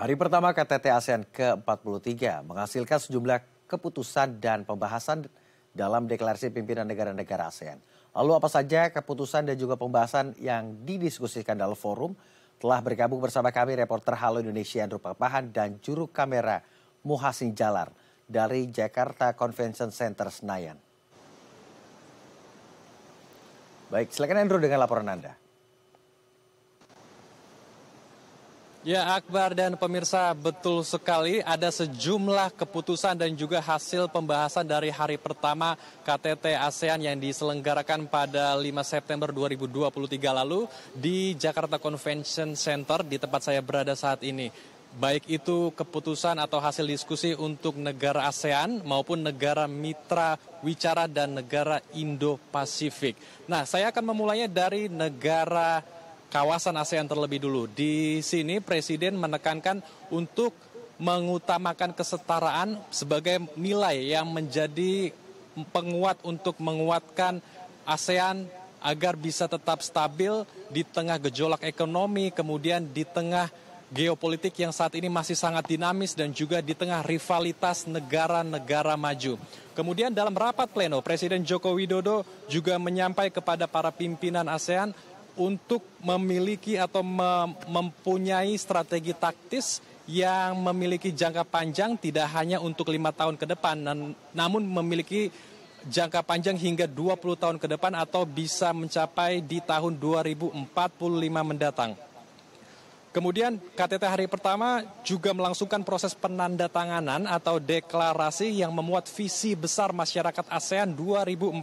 Hari pertama KTT ASEAN ke-43 menghasilkan sejumlah keputusan dan pembahasan dalam deklarasi pimpinan negara-negara ASEAN. Lalu apa saja keputusan dan juga pembahasan yang didiskusikan dalam forum telah bergabung bersama kami reporter Halo Indonesia Andrew Papahan dan juru kamera Muhasin Jalar dari Jakarta Convention Center Senayan. Baik, silakan Andrew dengan laporan Anda. Ya Akbar dan pemirsa betul sekali ada sejumlah keputusan dan juga hasil pembahasan dari hari pertama KTT ASEAN yang diselenggarakan pada 5 September 2023 lalu di Jakarta Convention Center di tempat saya berada saat ini baik itu keputusan atau hasil diskusi untuk negara ASEAN maupun negara mitra wicara dan negara Indo-Pasifik. Nah, saya akan memulainya dari negara kawasan ASEAN terlebih dulu. Di sini Presiden menekankan untuk mengutamakan kesetaraan sebagai nilai yang menjadi penguat untuk menguatkan ASEAN agar bisa tetap stabil di tengah gejolak ekonomi, kemudian di tengah geopolitik yang saat ini masih sangat dinamis dan juga di tengah rivalitas negara-negara maju. Kemudian dalam rapat pleno, Presiden Joko Widodo juga menyampaikan kepada para pimpinan ASEAN untuk memiliki atau mempunyai strategi taktis yang memiliki jangka panjang tidak hanya untuk lima tahun ke depan, namun memiliki jangka panjang hingga 20 tahun ke depan atau bisa mencapai di tahun 2045 mendatang. Kemudian KTT hari pertama juga melangsungkan proses penandatanganan atau deklarasi yang memuat visi besar masyarakat ASEAN 2045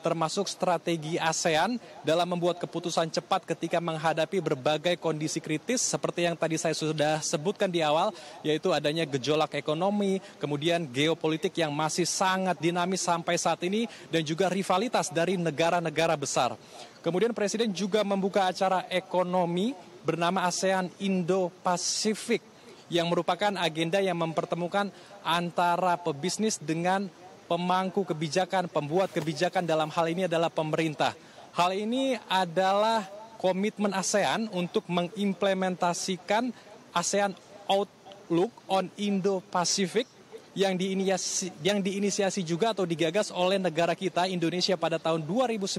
termasuk strategi ASEAN dalam membuat keputusan cepat ketika menghadapi berbagai kondisi kritis seperti yang tadi saya sudah sebutkan di awal yaitu adanya gejolak ekonomi, kemudian geopolitik yang masih sangat dinamis sampai saat ini dan juga rivalitas dari negara-negara besar. Kemudian Presiden juga membuka acara ekonomi bernama ASEAN Indo Pasifik yang merupakan agenda yang mempertemukan antara pebisnis dengan pemangku kebijakan, pembuat kebijakan dalam hal ini adalah pemerintah. Hal ini adalah komitmen ASEAN untuk mengimplementasikan ASEAN Outlook on Indo-Pacific yang diinisiasi, yang diinisiasi juga atau digagas oleh negara kita Indonesia pada tahun 2019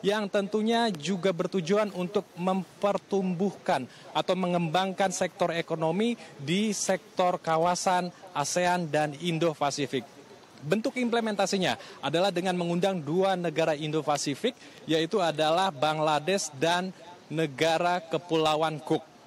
yang tentunya juga bertujuan untuk mempertumbuhkan atau mengembangkan sektor ekonomi di sektor kawasan ASEAN dan Indo-Pasifik. Bentuk implementasinya adalah dengan mengundang dua negara Indo-Pasifik, yaitu adalah Bangladesh dan negara Kepulauan Cook.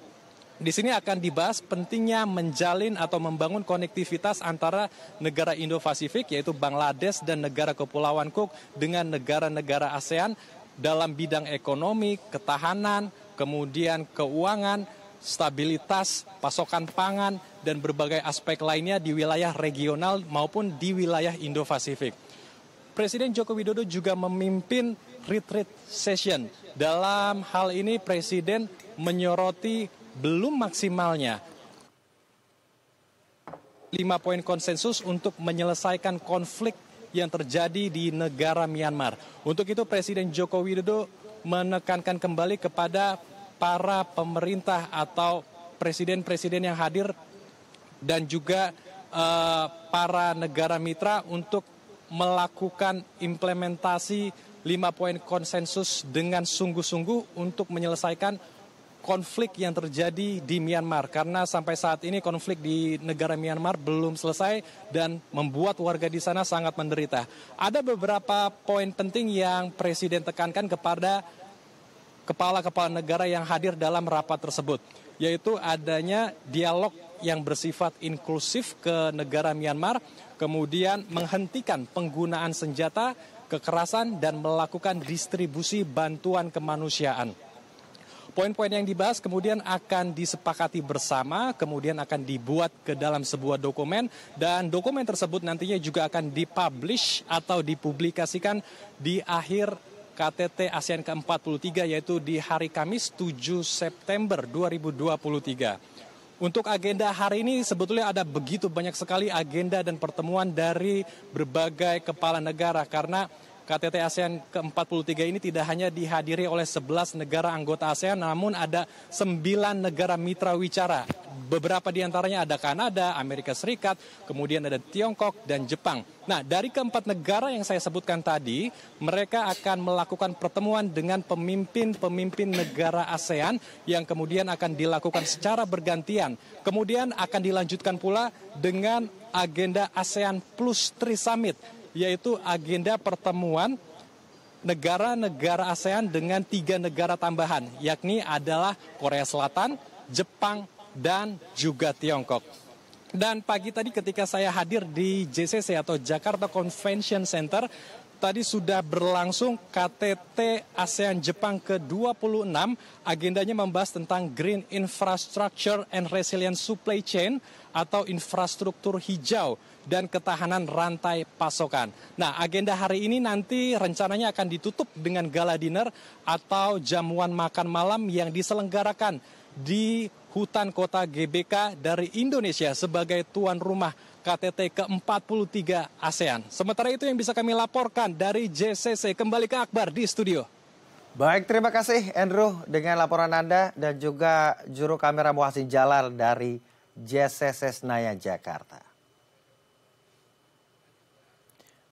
Di sini akan dibahas pentingnya menjalin atau membangun konektivitas antara negara Indo-Pasifik yaitu Bangladesh dan negara Kepulauan Cook dengan negara-negara ASEAN dalam bidang ekonomi, ketahanan, kemudian keuangan, stabilitas, pasokan pangan, dan berbagai aspek lainnya di wilayah regional maupun di wilayah Indo-Pasifik. Presiden Joko Widodo juga memimpin retreat session. Dalam hal ini Presiden menyoroti belum maksimalnya lima poin konsensus untuk menyelesaikan konflik yang terjadi di negara Myanmar. Untuk itu Presiden Joko Widodo menekankan kembali kepada para pemerintah atau presiden-presiden yang hadir dan juga eh, para negara mitra untuk melakukan implementasi lima poin konsensus dengan sungguh-sungguh untuk menyelesaikan konflik yang terjadi di Myanmar karena sampai saat ini konflik di negara Myanmar belum selesai dan membuat warga di sana sangat menderita. Ada beberapa poin penting yang presiden tekankan kepada kepala-kepala negara yang hadir dalam rapat tersebut, yaitu adanya dialog yang bersifat inklusif ke negara Myanmar, kemudian menghentikan penggunaan senjata, kekerasan dan melakukan distribusi bantuan kemanusiaan. Poin-poin yang dibahas kemudian akan disepakati bersama, kemudian akan dibuat ke dalam sebuah dokumen dan dokumen tersebut nantinya juga akan dipublish atau dipublikasikan di akhir KTT ASEAN ke-43 yaitu di hari Kamis 7 September 2023. Untuk agenda hari ini sebetulnya ada begitu banyak sekali agenda dan pertemuan dari berbagai kepala negara karena KTT ASEAN ke-43 ini tidak hanya dihadiri oleh 11 negara anggota ASEAN, namun ada 9 negara mitra wicara. Beberapa di antaranya ada Kanada, Amerika Serikat, kemudian ada Tiongkok dan Jepang. Nah, dari keempat negara yang saya sebutkan tadi, mereka akan melakukan pertemuan dengan pemimpin-pemimpin negara ASEAN yang kemudian akan dilakukan secara bergantian. Kemudian akan dilanjutkan pula dengan agenda ASEAN Plus Trisamit. Summit yaitu agenda pertemuan negara-negara ASEAN dengan tiga negara tambahan, yakni adalah Korea Selatan, Jepang, dan juga Tiongkok. Dan pagi tadi ketika saya hadir di JCC atau Jakarta Convention Center, tadi sudah berlangsung KTT ASEAN Jepang ke-26. Agendanya membahas tentang Green Infrastructure and Resilient Supply Chain atau infrastruktur hijau dan ketahanan rantai pasokan. Nah, agenda hari ini nanti rencananya akan ditutup dengan gala dinner atau jamuan makan malam yang diselenggarakan di hutan kota GBK dari Indonesia sebagai tuan rumah KTT ke-43 ASEAN. Sementara itu yang bisa kami laporkan dari JCC kembali ke Akbar di studio. Baik, terima kasih Andrew dengan laporan Anda dan juga juru kamera Muhasin Jalal dari JCC Senayan Jakarta.